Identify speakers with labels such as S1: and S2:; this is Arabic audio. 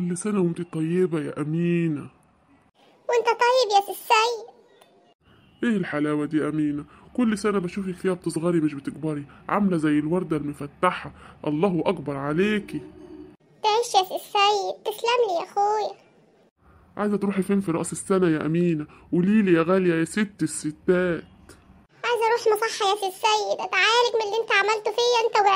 S1: كل سنة وانت طيبة يا أمينة
S2: وانت طيب يا سي السيد
S1: ايه الحلاوة دي أمينة كل سنة بشوفك فيها بتصغري مش بتكبري عاملة زي الوردة المفتحة الله أكبر عليكي تعيش يا سي السيد
S3: تسلم لي يا أخويا
S1: عايزة تروحي فين في رأس السنة يا أمينة قوليلي يا غالية يا ست الستات
S3: عايزة أروح مصحة يا سي السيد أتعالج من اللي أنت عملته فيا أنت